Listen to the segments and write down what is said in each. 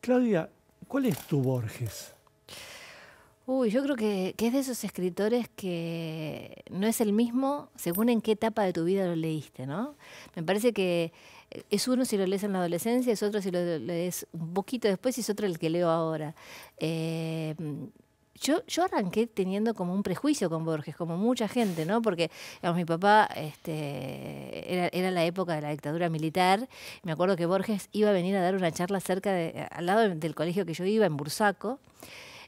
Claudia, ¿cuál es tu Borges? Uy, yo creo que, es de esos escritores que no es el mismo según en qué etapa de tu vida lo leíste, ¿no? Me parece que es uno si lo lees en la adolescencia, es otro si lo lees un poquito después y es otro el que leo ahora. Eh, yo, yo arranqué teniendo como un prejuicio con Borges, como mucha gente, ¿no? Porque, mi papá este, era, era, la época de la dictadura militar. Me acuerdo que Borges iba a venir a dar una charla cerca al lado del colegio que yo iba, en Bursaco,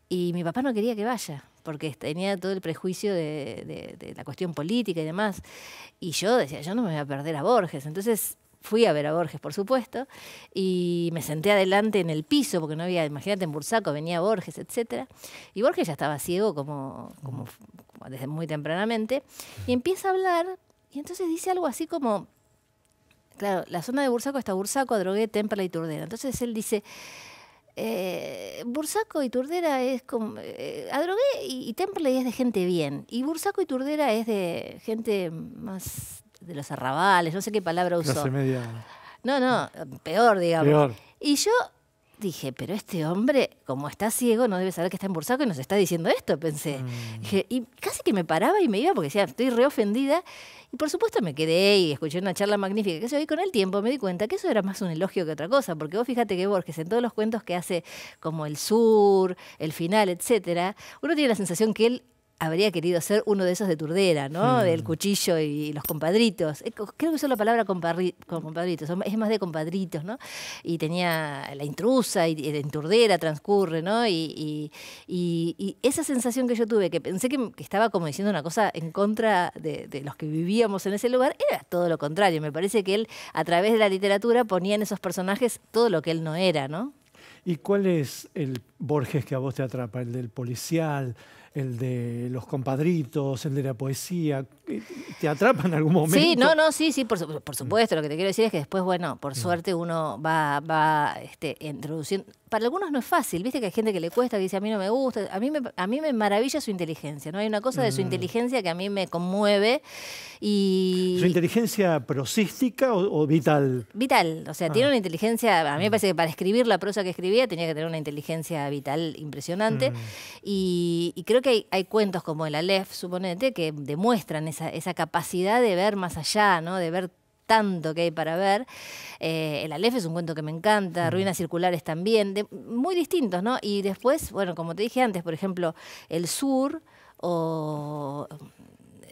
y mi papá no quería que vaya porque tenía todo el prejuicio de, de, la cuestión política y demás. Y yo decía, yo no me voy a perder a Borges. Entonces fui a ver a Borges, por supuesto, y me senté adelante en el piso, porque no había, imagínate, en Bursaco venía Borges, etc. Y Borges ya estaba ciego como, desde muy tempranamente, y empieza a hablar, y entonces dice algo así como, claro, la zona de Bursaco está Bursaco, Drogué, Temple y Turdera. Entonces él dice... Eh, Bursaco y Turdera es como. Eh, Adrogué y, y es de gente bien. Y Bursaco y Turdera es de gente más de los arrabales, no sé qué palabra usó. media. No, no, peor, digamos. Y yo dije, pero este hombre, como está ciego, no debe saber que está en Bursaco y nos está diciendo esto, pensé. Mm. y casi que me paraba y me iba porque decía, estoy reofendida. Y por supuesto me quedé y escuché una charla magnífica que eso con el tiempo, me di cuenta que eso era más un elogio que otra cosa, porque vos fíjate que Borges en todos los cuentos que hace como El Sur, El Final, etcétera, uno tiene la sensación que él habría querido ser uno de esos de Turdera, ¿no? Hmm. Del cuchillo y los compadritos. Creo que usó la palabra compadritos, es más de compadritos, ¿no? Y tenía la intrusa y, en Turdera transcurre, ¿no? Y, esa sensación que yo tuve, que pensé que, estaba como diciendo una cosa en contra de, de, los que vivíamos en ese lugar, era todo lo contrario. Me parece que él, a través de la literatura, ponía en esos personajes todo lo que él no era, ¿no? ¿Y cuál es el Borges que a vos te atrapa, el del policial, el de los compadritos, el de la poesía, eh, ¿te atrapan en algún momento? Sí, no, no, sí, sí, por, mm. supuesto. Lo que te quiero decir es que después, bueno, por mm. suerte uno va, va este, introduciendo. Para algunos no es fácil, viste que hay gente que le cuesta, que dice a mí no me gusta. A mí me, a mí me maravilla su inteligencia, ¿no? Hay una cosa de su mm. inteligencia que a mí me conmueve y. ¿Su inteligencia prosística o, vital? Vital, o sea, tiene ah. una inteligencia, a mí me parece que para escribir la prosa que escribía tenía que tener una inteligencia vital impresionante. Mm. Y, creo que hay, cuentos como el Aleph, suponete, que demuestran esa, capacidad de ver más allá, ¿no? de ver tanto que hay para ver. Eh, el alef es un cuento que me encanta, mm. Ruinas Circulares también, muy distintos, ¿no? Y después, bueno, como te dije antes, por ejemplo, El Sur o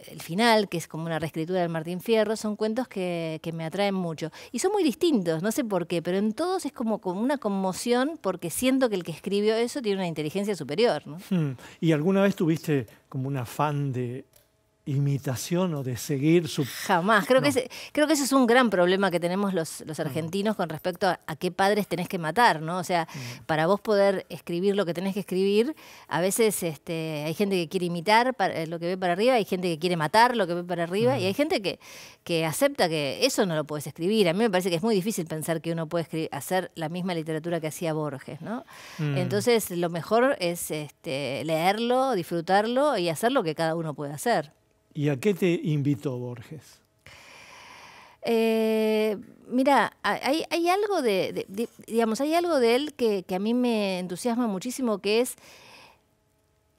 el final, que es como una reescritura del Martín Fierro, son cuentos que, me atraen mucho. Y son muy distintos, no sé por qué, pero en todos es como, una conmoción porque siento que el que escribió eso tiene una inteligencia superior. Hmm. ¿Y alguna vez tuviste como un afán de imitación o de seguir su... Jamás. Creo, que, ese, creo que ese es un gran problema que tenemos los, argentinos con respecto a, qué padres tenés que matar, ¿no? O sea, mm. para vos poder escribir lo que tenés que escribir, a veces este, hay gente que quiere imitar eh, lo que ve para arriba, hay gente que quiere matar lo que ve para arriba, y mm. hay gente que, que acepta que eso no lo puedes escribir. A mí me parece que es muy difícil pensar que uno puede hacer la misma literatura que hacía Borges, ¿no? Mm. Entonces, lo mejor es este, leerlo, disfrutarlo y hacer lo que cada uno puede hacer. ¿Y a qué te invitó Borges? Eh, mira, hay, algo de, digamos, hay algo de él que, a mí me entusiasma muchísimo, que es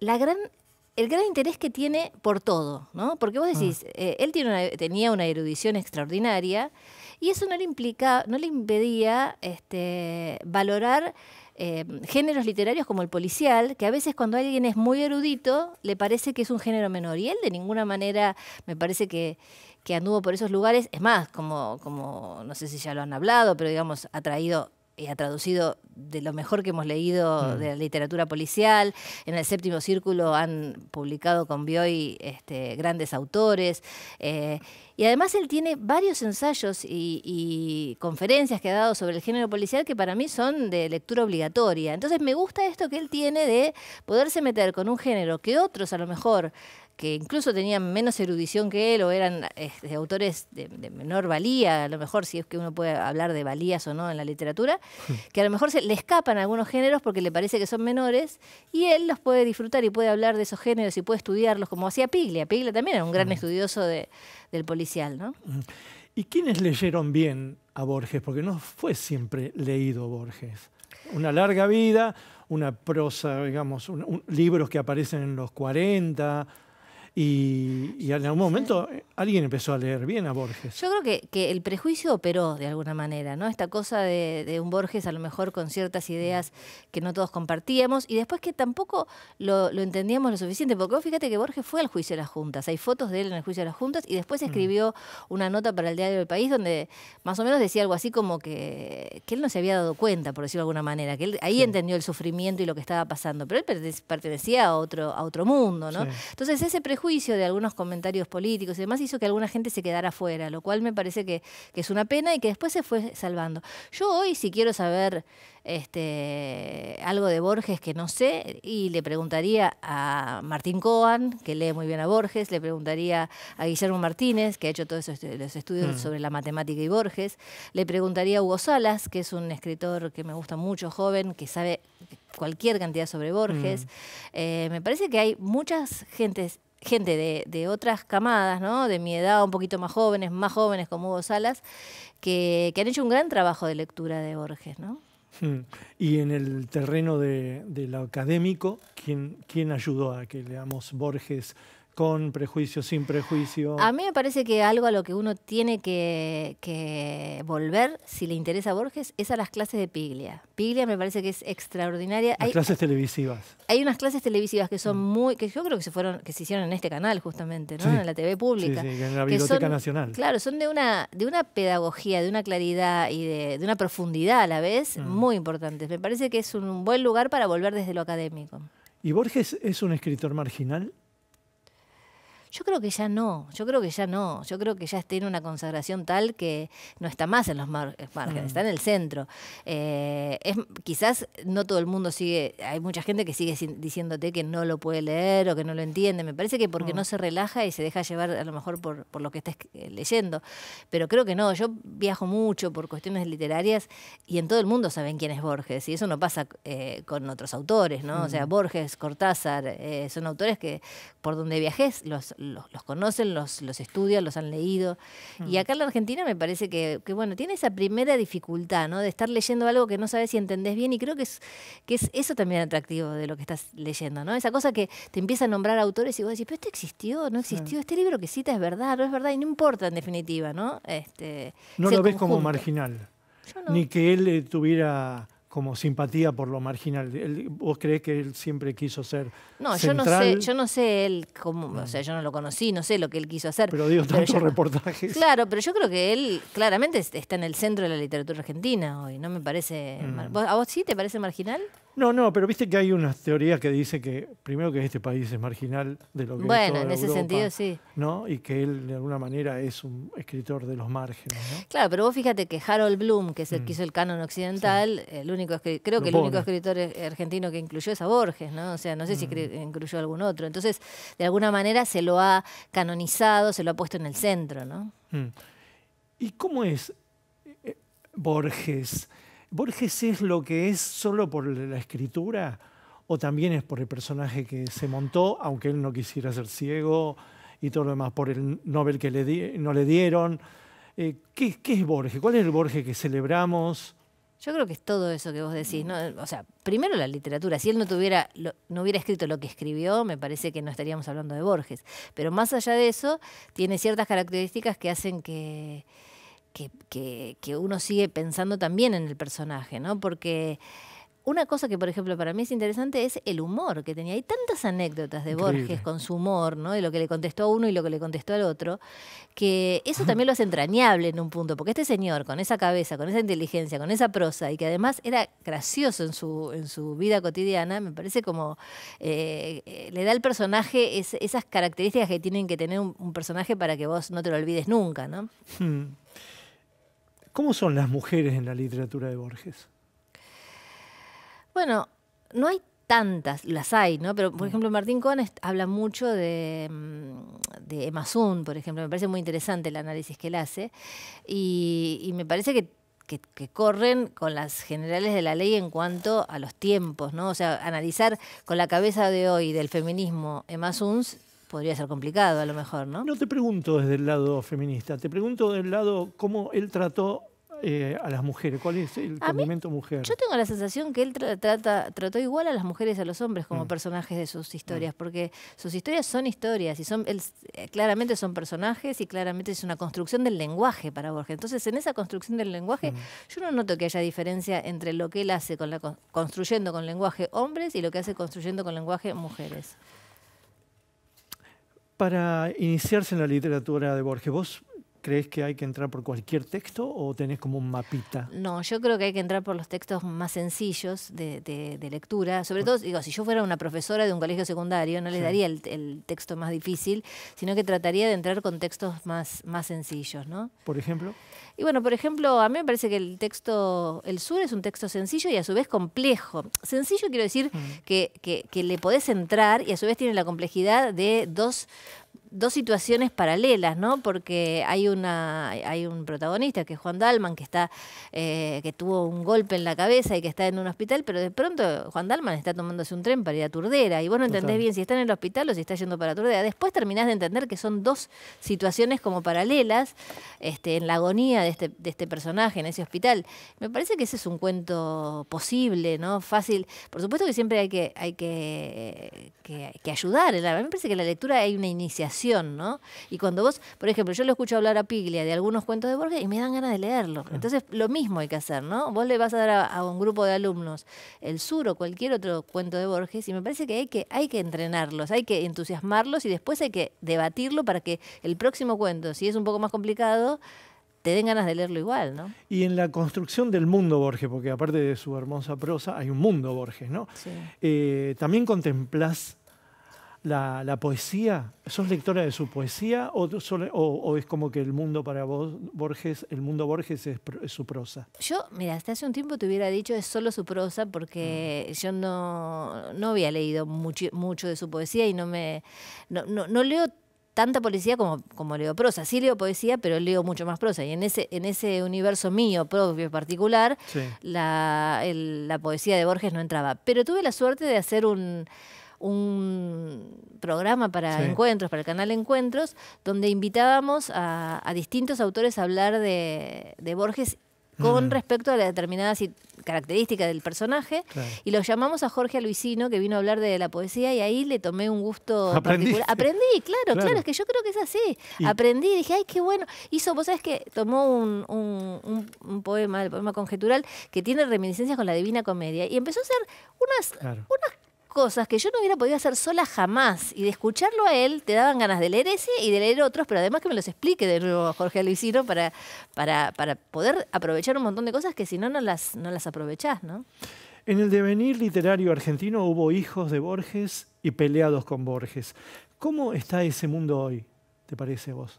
el gran interés que tiene por todo, ¿no? Porque vos decís, ah. eh, él tenía una erudición extraordinaria y eso no le implica, no le impedía este, valorar eh, géneros literarios como el policial, que a veces cuando alguien es muy erudito le parece que es un género menor. Y él de ninguna manera me parece que, que anduvo por esos lugares. Es más, como, como no sé si ya lo han hablado, pero digamos, ha traído eh, ha traducido de lo mejor que hemos leído mm. de la literatura policial. En el séptimo círculo han publicado con Bioy este, grandes autores. Eh, y además él tiene varios ensayos y, conferencias que ha dado sobre el género policial que para mí son de lectura obligatoria. Entonces me gusta esto que él tiene de poderse meter con un género que otros a lo mejor que incluso tenían menos erudición que él o eran este, autores de, menor valía, a lo mejor si es que uno puede hablar de valías o no en la literatura, que a lo mejor le escapan algunos géneros porque le parece que son menores y él los puede disfrutar y puede hablar de esos géneros y puede estudiarlos como hacía Piglia. Piglia también era un gran mm. estudioso del policial, ¿no? Mm. ¿Y quiénes leyeron bien a Borges? Porque no fue siempre leído Borges. Una larga vida, una prosa, digamos, libros que aparecen en los 40, y, en algún momento eh, alguien empezó a leer bien a Borges. Yo creo que, el prejuicio operó de alguna manera, ¿no? Esta cosa de, un Borges a lo mejor con ciertas ideas que no todos compartíamos y después que tampoco lo, entendíamos lo suficiente, porque fíjate que Borges fue al juicio de las juntas, hay fotos de él en el juicio de las juntas y después mm. escribió una nota para el diario del país donde más o menos decía algo así como que, que él no se había dado cuenta, por decirlo de alguna manera, que él ahí entendió el sufrimiento y lo que estaba pasando, pero él pertenecía a otro, a otro mundo, ¿no? Entonces ese prejuicio juicio, de algunos comentarios políticos y demás hizo que alguna gente se quedara fuera, lo cual me parece que, es una pena y que después se fue salvando. Yo hoy, si quiero saber este, algo de Borges que no sé, y le preguntaría a Martín Coan, que lee muy bien a Borges, le preguntaría a Guillermo Martínez, que ha hecho todos este, los estudios mm. sobre la matemática y Borges, le preguntaría a Hugo Salas, que es un escritor que me gusta mucho, joven, que sabe cualquier cantidad sobre Borges. Mm. Eh, me parece que hay muchas gentes gente de, otras camadas, ¿no? De mi edad, un poquito más jóvenes, más jóvenes como Hugo Salas, que, han hecho un gran trabajo de lectura de Borges, ¿no? Hmm. Y en el terreno de, lo académico, ¿quién ayudó a que leamos Borges con prejuicio, sin prejuicio. A mí me parece que algo a lo que uno tiene que, volver, si le interesa a Borges, es a las clases de Piglia. Piglia me parece que es extraordinaria. hay, clases televisivas. Hay unas clases televisivas que son mm. muy, que yo creo que se fueron, que se hicieron en este canal justamente, ¿no? En la TV pública. Sí, en la Biblioteca Nacional. Claro, son de una, de una pedagogía, de una claridad y de, una profundidad a la vez mm. muy importantes. Me parece que es un buen lugar para volver desde lo académico. ¿Y Borges es un escritor marginal? Yo creo que ya no, yo creo que ya no, yo creo que ya está en una consagración tal que no está más en los eh, márgenes, mm. está en el centro. Eh, es, quizás no todo el mundo sigue, hay mucha gente que sigue diciéndote que no lo puede leer o que no lo entiende, me parece que porque mm. no se relaja y se deja llevar a lo mejor por, lo que estés eh, leyendo, pero creo que no, yo viajo mucho por cuestiones literarias y en todo el mundo saben quién es Borges y eso no pasa con otros autores, ¿no? O sea, mm. Borges, Cortázar, son autores que por donde viajes los los, conocen, los, los estudian, los han leído. Y mm. acá en la Argentina me parece que, bueno, tiene esa primera dificultad, ¿no? De estar leyendo algo que no sabes si entendés bien y creo que es, que es eso también atractivo de lo que estás leyendo, ¿no? Esa cosa que te empieza a nombrar autores y vos decís, pero este existió, no existió, este libro que cita es verdad, no es verdad y no importa en definitiva, ¿no? Este, no lo ves como marginal. Ni que él eh, tuviera como simpatía por lo marginal. ¿Vos crees que él siempre quiso ser No, yo no sé, yo no sé él o sea, yo no lo conocí, no sé lo que él quiso hacer. Pero digo, tantos reportajes. Claro, pero yo creo que él claramente está en el centro de la literatura argentina hoy, no me parece... Mm. ¿A vos sí te parece marginal? No, no, pero viste que hay una teoría que dice que primero que este país es marginal de lo que Bueno, es bueno, en ese sentido sí. ¿no? Y que él de alguna manera es un escritor de los márgenes. Claro, pero vos fíjate que Harold Bloom, que es el mm. que hizo el canon occidental, el único creo que el único escritor e-, argentino que incluyó es a Borges, ¿no? O sea, no sé si mm. incluyó algún otro. Entonces, de alguna manera se lo ha canonizado, se lo ha puesto en el centro, ¿no? Mm. ¿Y cómo es eh, Borges? ¿Borges es lo que es solo por la escritura o también es por el personaje que se montó, aunque él no quisiera ser ciego y todo lo demás, por el Nobel que no le dieron? Eh, ¿qué, es Borges? ¿Cuál es el Borges que celebramos? Yo creo que es todo eso que vos decís, O sea, primero la literatura. Si él no tuviera, no hubiera escrito lo que escribió, me parece que no estaríamos hablando de Borges. Pero más allá de eso, tiene ciertas características que hacen que, que, uno sigue pensando también en el personaje, ¿no? Porque una cosa que, por ejemplo, para mí es interesante es el humor que tenía. Hay tantas anécdotas de Borges con su humor, ¿no? Y lo que le contestó a uno y lo que le contestó al otro, que eso también lo hace entrañable en un punto, porque este señor, con esa cabeza, con esa inteligencia, con esa prosa, y que además era gracioso en su, en su vida cotidiana, me parece como eh, le da al personaje esas características que tienen que tener un, personaje para que vos no te lo olvides nunca, ¿no? Hmm. ¿Cómo son las mujeres en la literatura de Borges? Bueno, no hay tantas, las hay, ¿no? Pero, por mm. ejemplo, Martín Cohen habla mucho de, mm, de Emma por ejemplo. Me parece muy interesante el análisis que él hace. Y, me parece que, corren con las generales de la ley en cuanto a los tiempos, ¿no? O sea, analizar con la cabeza de hoy del feminismo Emma podría ser complicado a lo mejor, ¿no? No te pregunto desde el lado feminista, te pregunto del lado cómo él trató eh, a las mujeres? ¿Cuál es el condimento mujer? Yo tengo la sensación que él trata, trató igual a las mujeres y a los hombres como mm. personajes de sus historias, mm. porque sus historias son historias y son eh, claramente son personajes y claramente es una construcción del lenguaje para Borges. Entonces, en esa construcción del lenguaje, mm. yo no noto que haya diferencia entre lo que él hace con la, construyendo con lenguaje hombres y lo que hace construyendo con lenguaje mujeres para iniciarse en la literatura de Borges? ¿Vos crees que hay que entrar por cualquier texto o tenés como un mapita? No, yo creo que hay que entrar por los textos más sencillos de, lectura. Sobre ah. todo, digo, si yo fuera una profesora de un colegio secundario, no le daría el, texto más difícil, sino que trataría de entrar con textos más, más sencillos, ¿no? Por ejemplo. Y bueno, por ejemplo, a mí me parece que el texto El Sur es un texto sencillo y a su vez complejo. Sencillo quiero decir mm. que, que, le podés entrar y a su vez tiene la complejidad de dos dos situaciones paralelas, ¿no? Porque hay una hay un protagonista que es Juan Dalman que está eh, que tuvo un golpe en la cabeza y que está en un hospital, pero de pronto Juan Dalman está tomándose un tren para ir a Turdera y bueno, entendés bien si está en el hospital o si está yendo para Turdera. Después terminás de entender que son dos situaciones como paralelas este, en la agonía de este, de este personaje en ese hospital. Me parece que ese es un cuento posible, ¿no? Fácil. Por supuesto que siempre hay que hay que, ayudar. A mí me parece que la lectura hay una iniciación ¿no? Y cuando vos, por ejemplo, yo lo escucho hablar a Piglia de algunos cuentos de Borges y me dan ganas de leerlo. Entonces, lo mismo hay que hacer, ¿no? Vos le vas a dar a, un grupo de alumnos el sur o cualquier otro cuento de Borges y me parece que hay que, hay que entrenarlos, hay que entusiasmarlos y después hay que debatirlo para que el próximo cuento, si es un poco más complicado, te den ganas de leerlo igual, ¿no? Y en la construcción del mundo Borges, porque aparte de su hermosa prosa, hay un mundo Borges, ¿no? Eh, También contemplás la, poesía? ¿Sos lectora de su poesía o, es como que el mundo para vos, Borges, el mundo Borges es, su prosa? Yo, mira, hasta hace un tiempo te hubiera dicho es solo su prosa porque mm. yo no, no había leído mucho, mucho de su poesía y no me... no, leo tanta poesía como, como leo prosa. Sí leo poesía, pero leo mucho más prosa. Y en ese, en ese universo mío propio particular, la poesía de Borges no entraba. Pero tuve la suerte de hacer un un programa para encuentros, para el canal Encuentros, donde invitábamos a, distintos autores a hablar de, Borges con respecto a determinadas características del personaje y lo llamamos a Jorge Aluisino que vino a hablar de la poesía y ahí le tomé un gusto Aprendí, claro, claro, es que yo creo que es así. Aprendí, dije, ay, qué bueno. Hizo, vos sabes que tomó un, poema, el poema conjetural, que tiene reminiscencias con la Divina Comedia y empezó a hacer unas, unas cosas que yo no hubiera podido hacer sola jamás. Y de escucharlo a él te daban ganas de leer ese y de leer otros, pero además que me los explique de nuevo Jorge Luisino para, para, poder aprovechar un montón de cosas que si no, no las, no las aprovechás, ¿no? En el devenir literario argentino hubo hijos de Borges y peleados con Borges. ¿Cómo está ese mundo hoy, te parece a vos?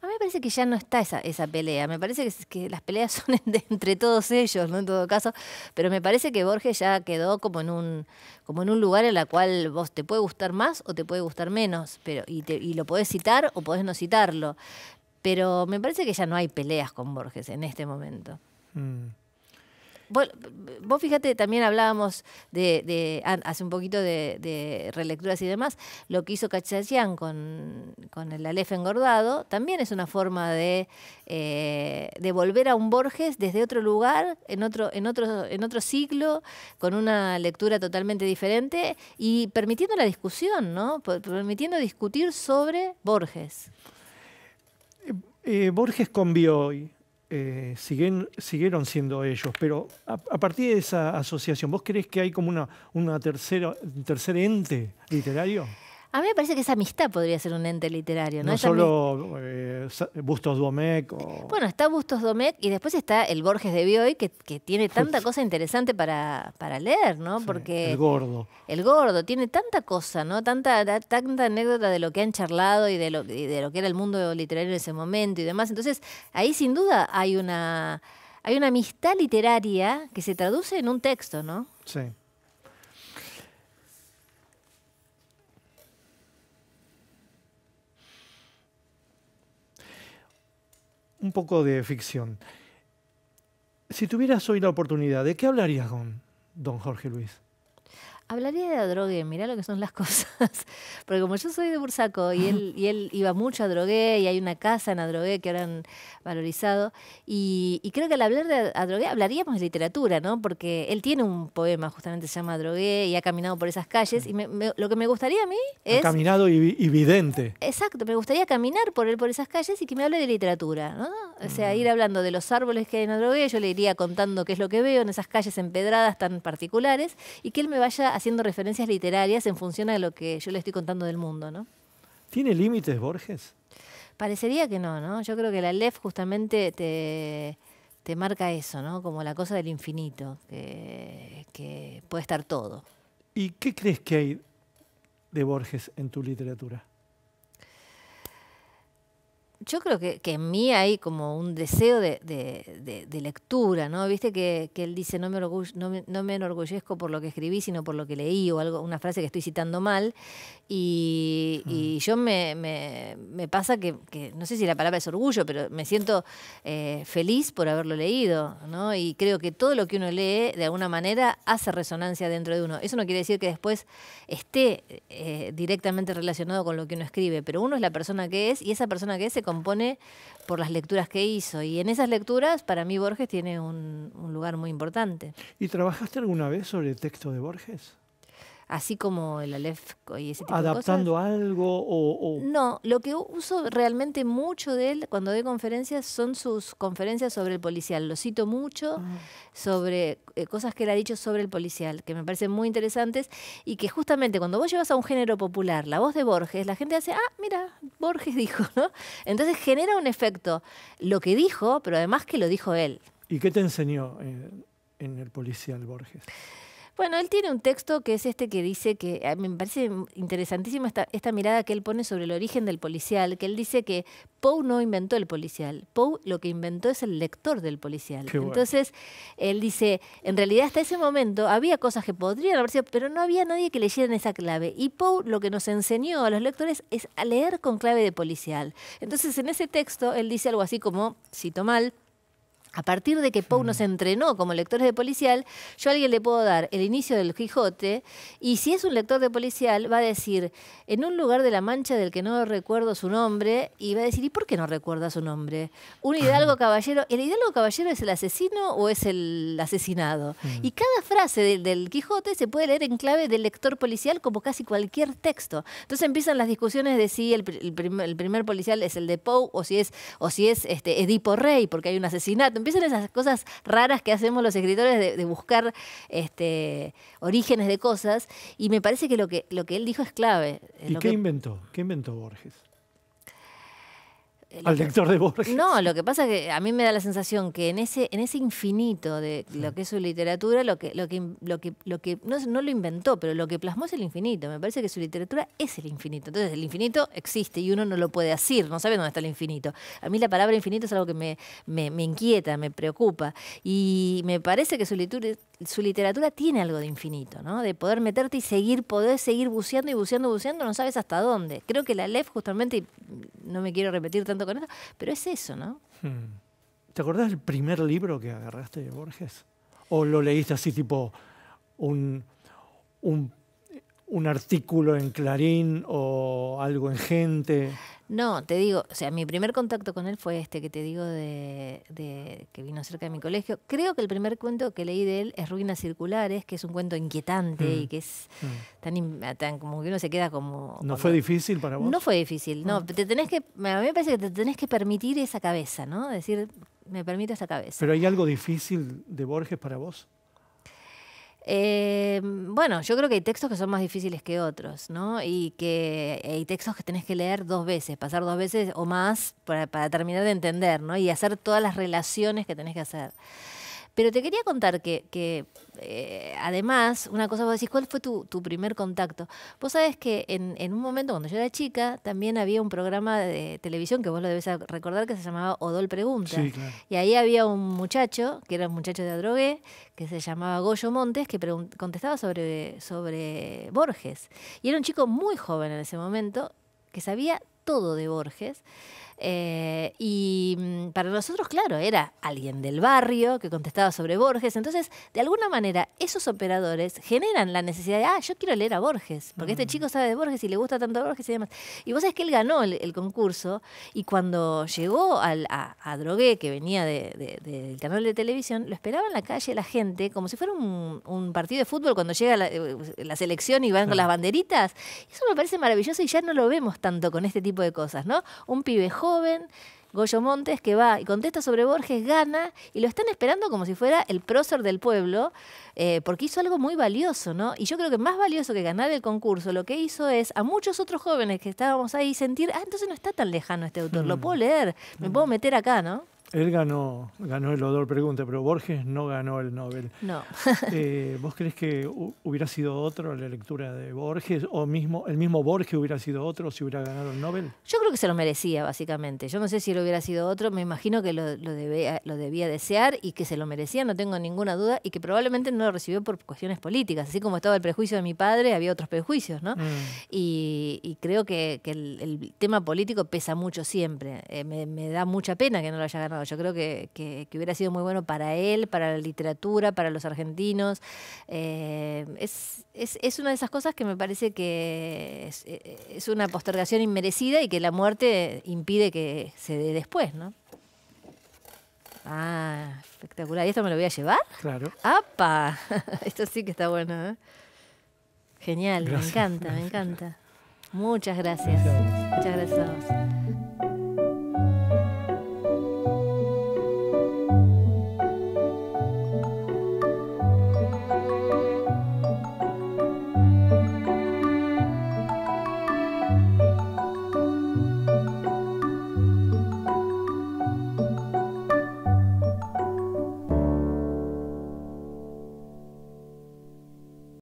A mí me parece que ya no está esa, esa pelea. Me parece que, las peleas son entre todos ellos, ¿no? En todo caso. Pero me parece que Borges ya quedó como en un, como en un lugar en el cual vos te puede gustar más o te puede gustar menos. Pero, y, lo podés citar o podés no citarlo. Pero me parece que ya no hay peleas con Borges en este momento. Mm vos, fíjate, también hablábamos de, hace un poquito de, relecturas y demás, lo que hizo Cachayán con, el Alef engordado, también es una forma eh, de, volver a un Borges desde otro lugar, en otro, en otro, en otro ciclo, con una lectura totalmente diferente y permitiendo la discusión, ¿no? Permitiendo discutir sobre Borges. Eh, eh, Borges con hoy. Eh, siguen, siguieron siendo ellos. Pero a, partir de esa asociación, ¿vos crees que hay como una, una tercera, un tercer ente literario? A mí me parece que esa amistad podría ser un ente literario, ¿no? solo eh, Bustos Domecq. Bueno, está Bustos Domecq y después está el Borges de Bioy, que, tiene tanta cosa interesante para, para leer, ¿no? Porque. El gordo. El gordo, tiene tanta cosa, ¿no? Tanta, tanta anécdota de lo que han charlado y de, lo, de lo que era el mundo literario en ese momento y demás. Entonces, ahí sin duda hay una. Hay una amistad literaria que se traduce en un texto, ¿no? Sí. un poco de ficción. Si tuvieras hoy la oportunidad, ¿de qué hablarías con don Jorge Luis? Hablaría de Adrogué, mirá lo que son las cosas. Porque como yo soy de Bursaco y él, él iba mucho a Adrogué y hay una casa en Adrogué que ahora han valorizado, y, creo que al hablar de Adrogué hablaríamos de literatura, ¿no? Porque él tiene un poema justamente se llama Adrogué y ha caminado por esas calles y lo que me gustaría a mí es... caminado y, vidente. Exacto, me gustaría caminar por él por esas calles y que me hable de literatura, ¿no? O sea, mm. ir hablando de los árboles que hay en Adrogué, yo le iría contando qué es lo que veo en esas calles empedradas tan particulares y que él me vaya haciendo referencias literarias en función de lo que yo le estoy contando del mundo, ¿no? ¿Tiene límites Borges? Parecería que no, ¿no? Yo creo que la LEF justamente te, marca eso, ¿no? Como la cosa del infinito, que puede estar todo. ¿Y qué crees que hay de Borges en tu literatura? yo creo que, en mí hay como un deseo de, lectura, ¿no? Viste que, él dice, no me, no, me, enorgullezco por lo que escribí, sino por lo que leí, o algo, una frase que estoy citando mal. Y, mm. yo me, pasa que, no sé si la palabra es orgullo, pero me siento eh, feliz por haberlo leído, ¿no? Y creo que todo lo que uno lee, de alguna manera, hace resonancia dentro de uno. Eso no quiere decir que después esté eh, directamente relacionado con lo que uno escribe, pero uno es la persona que es y esa persona que es se compone por las lecturas que hizo. Y en esas lecturas, para mí, Borges tiene un, un lugar muy importante. ¿Y trabajaste alguna vez sobre el texto de Borges? así como el Aleph y ese tipo Adaptando de cosas. algo o, No, lo que uso realmente mucho de él cuando doy conferencias son sus conferencias sobre el policial. Lo cito mucho ah. sobre eh, cosas que él ha dicho sobre el policial, que me parecen muy interesantes y que justamente cuando vos llevas a un género popular la voz de Borges, la gente hace, ah, mira, Borges dijo, ¿no? Entonces genera un efecto, lo que dijo, pero además que lo dijo él. ¿Y qué te enseñó eh, en el policial Borges? Bueno, él tiene un texto que es este que dice que me parece interesantísima esta, mirada que él pone sobre el origen del policial, que él dice que Poe no inventó el policial, Poe lo que inventó es el lector del policial. Entonces, él dice, en realidad hasta ese momento había cosas que podrían haber sido, pero no había nadie que leyera en esa clave. Y Poe lo que nos enseñó a los lectores es a leer con clave de policial. Entonces, en ese texto, él dice algo así como, cito mal, a partir de que Poe nos entrenó como lectores de policial, yo a alguien le puedo dar el inicio del Quijote y si es un lector de policial va a decir, en un lugar de la Mancha del que no recuerdo su nombre, y va a decir, ¿y por qué no recuerda su nombre? Un hidalgo caballero, ¿el hidalgo caballero es el asesino o es el asesinado? Mm. Y cada frase del, Quijote se puede leer en clave del lector policial como casi cualquier texto. Entonces empiezan las discusiones de si el, primer policial es el de Poe o si es, o si es este, Edipo Rey, porque hay un asesinato empiezan esas cosas raras que hacemos los escritores de, buscar este, orígenes de cosas. Y me parece que lo que, lo que él dijo es clave. Eh, ¿Y qué inventó? ¿Qué inventó Borges? Eh, al lector de Borges. No, lo que pasa es que a mí me da la sensación que en ese, en ese infinito de lo que es su literatura, lo que, lo que, lo que, lo que no, lo inventó, pero lo que plasmó es el infinito. Me parece que su literatura es el infinito. Entonces, el infinito existe y uno no lo puede decir, no sabe dónde está el infinito. A mí la palabra infinito es algo que me, inquieta, me preocupa. Y me parece que su, su literatura tiene algo de infinito, ¿no? De poder meterte y seguir, poder seguir buceando y buceando, buceando, no sabes hasta dónde. Creo que la LEF, justamente, y no me quiero repetir tanto pero es eso, ¿no? Hmm. ¿Te acordás del primer libro que agarraste de Borges? ¿O lo leíste así tipo un, un un artículo en Clarín o algo en Gente? No, te digo, o sea, mi primer contacto con él fue este que te digo de, que vino cerca de mi colegio. Creo que el primer cuento que leí de él es Ruinas Circulares, que es un cuento inquietante mm, y que es mm. tan, como que uno se queda como. ¿No fue difícil para vos? No fue difícil, no. Ah. Te tenés que, a mí me parece que te tenés que permitir esa cabeza, ¿no? Decir, me permito esa cabeza. Pero hay algo difícil de Borges para vos. Eh, bueno, yo creo que hay textos que son más difíciles que otros, ¿no? Y que eh, hay textos que tenés que leer dos veces, pasar dos veces o más para, para terminar de entender, ¿no? Y hacer todas las relaciones que tenés que hacer. Pero te quería contar que, eh, además, una cosa, vos decís, ¿cuál fue tu, primer contacto? Vos sabés que en, un momento, cuando yo era chica, también había un programa de televisión que vos lo debes recordar que se llamaba Odol Pregunta. Y ahí había un muchacho, que era un muchacho de Adrogué, que se llamaba Goyo Montes, que contestaba sobre, sobre Borges. Y era un chico muy joven en ese momento, que sabía todo de Borges. Eh, y mm, para nosotros, claro, era alguien del barrio que contestaba sobre Borges. Entonces, de alguna manera, esos operadores generan la necesidad de, ah, yo quiero leer a Borges, porque este mm. chico sabe de Borges y le gusta tanto a Borges y demás. Y vos sabés que él ganó el, concurso y cuando llegó a, Drogué, que venía del de, canal de televisión, lo esperaba en la calle la gente, como si fuera un, partido de fútbol cuando llega la, eh, selección y van con las banderitas. Eso me parece maravilloso y ya no lo vemos tanto con este tipo de cosas, ¿no? Un pibejón joven, Goyo Montes, que va y contesta sobre Borges, gana y lo están esperando como si fuera el prócer del pueblo, eh, porque hizo algo muy valioso, ¿no? Y yo creo que más valioso que ganar el concurso, lo que hizo es a muchos otros jóvenes que estábamos ahí sentir, ah, entonces no está tan lejano este autor, lo mm. puedo leer, me puedo mm. meter acá, ¿no? Él ganó, ganó el Odor Pregunta, pero Borges no ganó el Nobel. No. Eh, ¿Vos crees que hubiera sido otro la lectura de Borges o mismo el mismo Borges hubiera sido otro si hubiera ganado el Nobel? Yo creo que se lo merecía, básicamente. Yo no sé si lo hubiera sido otro, me imagino que lo, debía, desear y que se lo merecía, no tengo ninguna duda, y que probablemente no lo recibió por cuestiones políticas. Así como estaba el prejuicio de mi padre, había otros prejuicios, ¿no? Mm. Y, creo que, el, tema político pesa mucho siempre. Eh, me da mucha pena que no lo haya ganado yo creo que, hubiera sido muy bueno para él, para la literatura, para los argentinos. Eh, es, una de esas cosas que me parece que eh, es, una postergación inmerecida y que la muerte impide que se dé después, ¿no? Ah, espectacular. ¿Y esto me lo voy a llevar? Claro. ¡Apa! esto sí que está bueno, ¿eh? Genial, me encanta, me encanta. Muchas gracias. gracias. Muchas gracias a vos.